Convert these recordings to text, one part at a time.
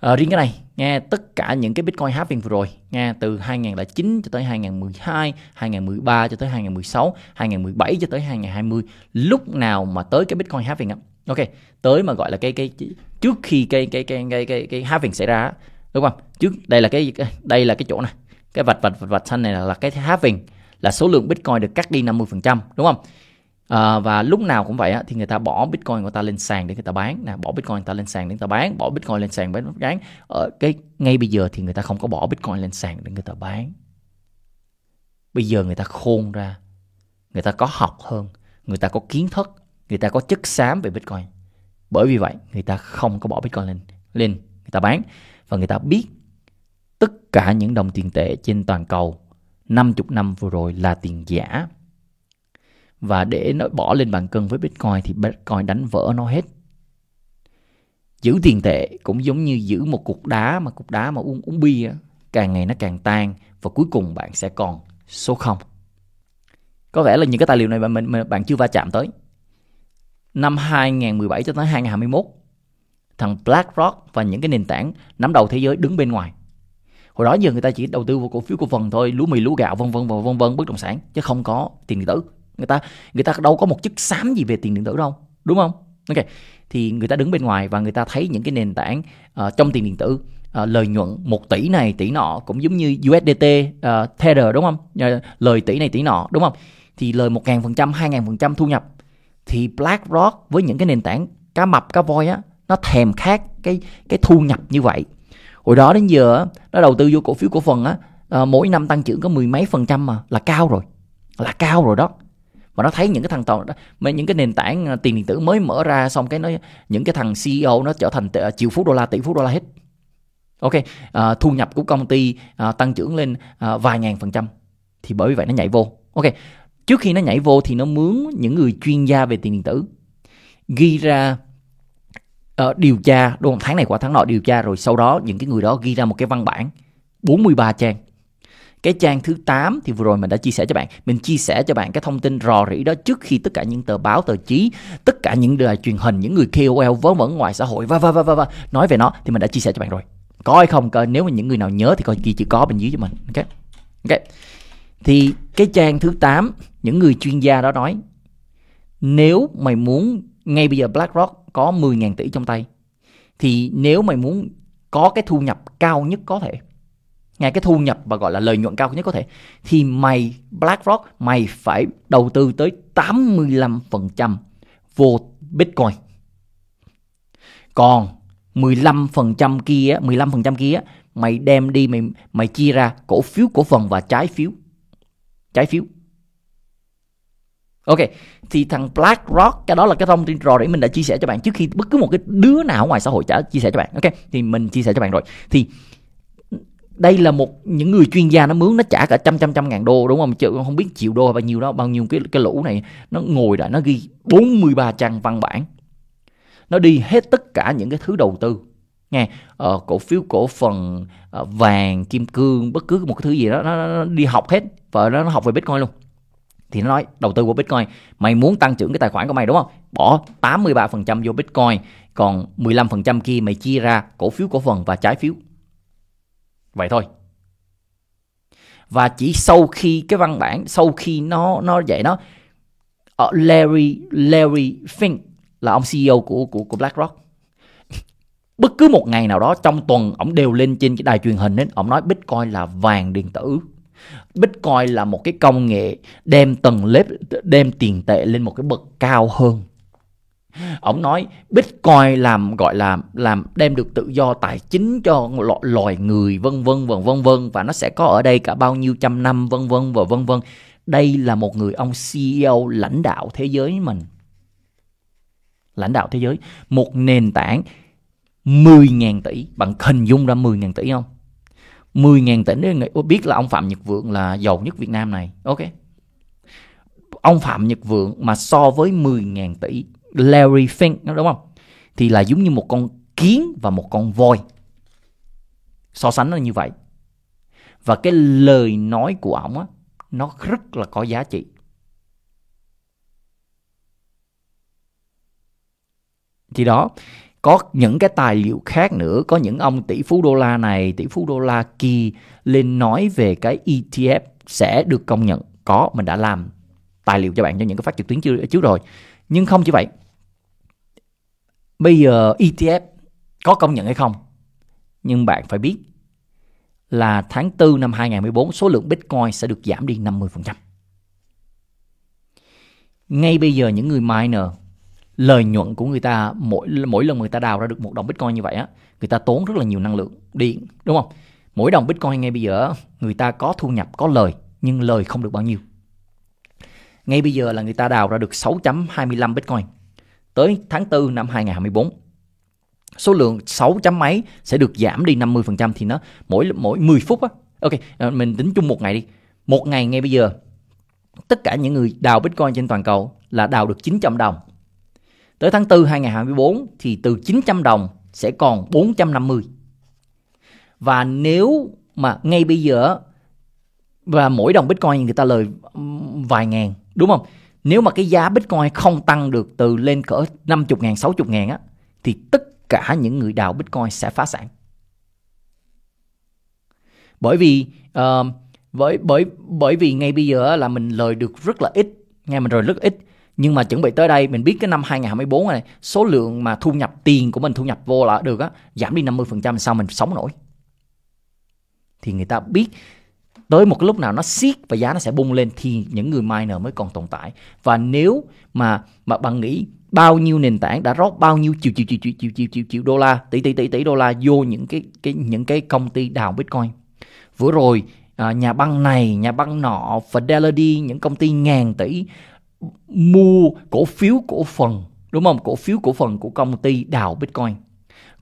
À, riêng cái này nghe tất cả những cái Bitcoin halving vừa rồi nghe từ 2009 cho tới 2012, 2013 cho tới 2016, 2017 cho tới 2020 lúc nào mà tới cái Bitcoin halving á, ok tới mà gọi là cái cái trước khi cái cái cái cái cái, cái halving xảy ra đúng không? Trước đây là cái đây là cái chỗ này cái vạch vạch vạch, vạch xanh này là, là cái halving là số lượng Bitcoin được cắt đi 50% đúng không? À, và lúc nào cũng vậy á, thì người ta bỏ Bitcoin của ta lên sàn để người ta bán nè bỏ Bitcoin người ta lên sàn để người ta bán bỏ Bitcoin lên sàn để người ta bán ở cái ngay bây giờ thì người ta không có bỏ Bitcoin lên sàn để người ta bán bây giờ người ta khôn ra người ta có học hơn người ta có kiến thức người ta có chất xám về Bitcoin bởi vì vậy người ta không có bỏ Bitcoin lên lên người ta bán và người ta biết tất cả những đồng tiền tệ trên toàn cầu 50 năm vừa rồi là tiền giả và để nó bỏ lên bàn cân với Bitcoin thì Bitcoin đánh vỡ nó hết. Giữ tiền tệ cũng giống như giữ một cục đá mà cục đá mà uống uống bia càng ngày nó càng tan và cuối cùng bạn sẽ còn số 0. Có vẻ là những cái tài liệu này bạn bạn chưa va chạm tới. Năm 2017 cho tới 2021, thằng BlackRock và những cái nền tảng nắm đầu thế giới đứng bên ngoài. Hồi đó giờ người ta chỉ đầu tư vào cổ phiếu cổ phần thôi, lúa mì lúa gạo vân vân và vân vân bất động sản chứ không có tiền điện tử người ta người ta đâu có một chức xám gì về tiền điện tử đâu đúng không ok thì người ta đứng bên ngoài và người ta thấy những cái nền tảng uh, trong tiền điện tử uh, lợi nhuận một tỷ này tỷ nọ cũng giống như USDT uh, ờ, Tether đúng không lời tỷ này tỷ nọ đúng không thì lời một ngàn phần trăm hai ngàn phần trăm thu nhập thì BlackRock với những cái nền tảng cá mập cá voi á nó thèm khát cái cái thu nhập như vậy hồi đó đến giờ nó đầu tư vô cổ phiếu cổ phần á mỗi năm tăng trưởng có mười mấy phần trăm mà là cao rồi là cao rồi đó mà nó thấy những cái thằng toàn mấy những cái nền tảng à, tiền điện tử mới mở ra xong cái nó những cái thằng CEO nó trở thành à, triệu phú đô la tỷ phú đô la hết ok à, thu nhập của công ty à, tăng trưởng lên à, vài ngàn phần trăm thì bởi vì vậy nó nhảy vô ok trước khi nó nhảy vô thì nó mướn những người chuyên gia về tiền điện tử ghi ra uh, điều tra đúng không? tháng này qua tháng nọ điều tra rồi sau đó những cái người đó ghi ra một cái văn bản 43 trang cái trang thứ 8 thì vừa rồi mình đã chia sẻ cho bạn mình chia sẻ cho bạn cái thông tin rò rỉ đó trước khi tất cả những tờ báo tờ chí tất cả những đài truyền hình những người KOL vớ vẩn ngoài xã hội và và và và nói về nó thì mình đã chia sẻ cho bạn rồi có hay không coi nếu mà những người nào nhớ thì coi ghi chữ có bên dưới cho mình ok ok thì cái trang thứ 8 những người chuyên gia đó nói nếu mày muốn ngay bây giờ BlackRock có 10.000 tỷ trong tay thì nếu mày muốn có cái thu nhập cao nhất có thể ngay cái thu nhập và gọi là lợi nhuận cao nhất có thể thì mày BlackRock mày phải đầu tư tới 85% vô Bitcoin. Còn 15% kia, 15% kia mày đem đi mày mày chia ra cổ phiếu cổ phần và trái phiếu. Trái phiếu. Ok, thì thằng BlackRock cái đó là cái thông tin rò để mình đã chia sẻ cho bạn trước khi bất cứ một cái đứa nào ngoài xã hội trả chia sẻ cho bạn. Ok, thì mình chia sẻ cho bạn rồi. Thì đây là một những người chuyên gia nó mướn nó trả cả trăm trăm trăm ngàn đô đúng không chứ không biết triệu đô bao nhiêu đó bao nhiêu cái cái lũ này nó ngồi đã nó ghi 43 trang văn bản nó đi hết tất cả những cái thứ đầu tư nghe uh, cổ phiếu cổ phần ờ, vàng kim cương bất cứ một cái thứ gì đó nó, nó, nó đi học hết và nó, nó học về bitcoin luôn thì nó nói đầu tư vào bitcoin mày muốn tăng trưởng cái tài khoản của mày đúng không bỏ 83% vô bitcoin còn 15% kia mày chia ra cổ phiếu cổ phần và trái phiếu vậy thôi và chỉ sau khi cái văn bản sau khi nó nó vậy nó ờ, Larry Larry Fink là ông CEO của của của BlackRock bất cứ một ngày nào đó trong tuần ông đều lên trên cái đài truyền hình ấy ông nói Bitcoin là vàng điện tử Bitcoin là một cái công nghệ đem tầng lớp đem tiền tệ lên một cái bậc cao hơn Ông nói Bitcoin làm gọi là làm đem được tự do tài chính cho lo, loài người vân vân vân vân vân và nó sẽ có ở đây cả bao nhiêu trăm năm vân vân và vân vân. Đây là một người ông CEO lãnh đạo thế giới mình. Lãnh đạo thế giới, một nền tảng 10.000 tỷ, bạn hình dung ra 10.000 tỷ không? 10.000 tỷ nếu biết là ông Phạm Nhật Vượng là giàu nhất Việt Nam này, ok. Ông Phạm Nhật Vượng mà so với 10.000 tỷ Larry Fink đúng không thì là giống như một con kiến và một con voi so sánh nó như vậy và cái lời nói của ổng á nó rất là có giá trị thì đó có những cái tài liệu khác nữa có những ông tỷ phú đô la này tỷ phú đô la kia lên nói về cái ETF sẽ được công nhận có mình đã làm tài liệu cho bạn cho những cái phát trực tuyến trước, trước rồi nhưng không chỉ vậy bây giờ ETF có công nhận hay không nhưng bạn phải biết là tháng 4 năm 2014 số lượng Bitcoin sẽ được giảm đi 50%. Ngay bây giờ những người miner lời nhuận của người ta mỗi mỗi lần người ta đào ra được một đồng Bitcoin như vậy á, người ta tốn rất là nhiều năng lượng điện, đúng không? Mỗi đồng Bitcoin ngay bây giờ người ta có thu nhập, có lời nhưng lời không được bao nhiêu ngay bây giờ là người ta đào ra được 6.25 Bitcoin. Tới tháng 4 năm 2024 số lượng 6 chấm mấy sẽ được giảm đi 50% thì nó mỗi mỗi 10 phút á. Ok, à, mình tính chung một ngày đi. Một ngày ngay bây giờ tất cả những người đào Bitcoin trên toàn cầu là đào được 900 đồng. Tới tháng 4 2024 thì từ 900 đồng sẽ còn 450. Và nếu mà ngay bây giờ và mỗi đồng Bitcoin người ta lời vài ngàn đúng không nếu mà cái giá bitcoin không tăng được từ lên cỡ 50 ngàn 60 ngàn á thì tất cả những người đào bitcoin sẽ phá sản bởi vì uh, bởi bởi bởi vì ngay bây giờ là mình lời được rất là ít nghe mình rồi rất ít nhưng mà chuẩn bị tới đây mình biết cái năm 2024 này số lượng mà thu nhập tiền của mình thu nhập vô là được á giảm đi 50% sao mình sống nổi thì người ta biết tới một cái lúc nào nó siết và giá nó sẽ bung lên thì những người miner mới còn tồn tại và nếu mà mà bạn nghĩ bao nhiêu nền tảng đã rót bao nhiêu triệu triệu triệu triệu triệu triệu triệu triệu đô la tỷ tỷ tỷ tỷ đô la vô những cái cái những cái công ty đào bitcoin vừa rồi à, nhà băng này nhà băng nọ fidelity những công ty ngàn tỷ mua cổ phiếu cổ phần đúng không cổ phiếu cổ phần của công ty đào bitcoin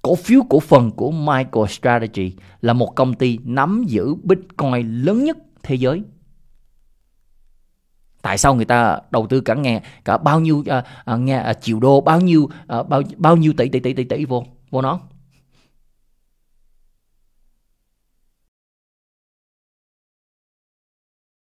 Cổ phiếu cổ phần của MicroStrategy là một công ty nắm giữ Bitcoin lớn nhất thế giới. Tại sao người ta đầu tư cả nghe cả bao nhiêu uh, nghe uh, triệu đô, bao nhiêu uh, bao bao nhiêu tỷ tỷ tỷ tỷ tỷ vô vô nó?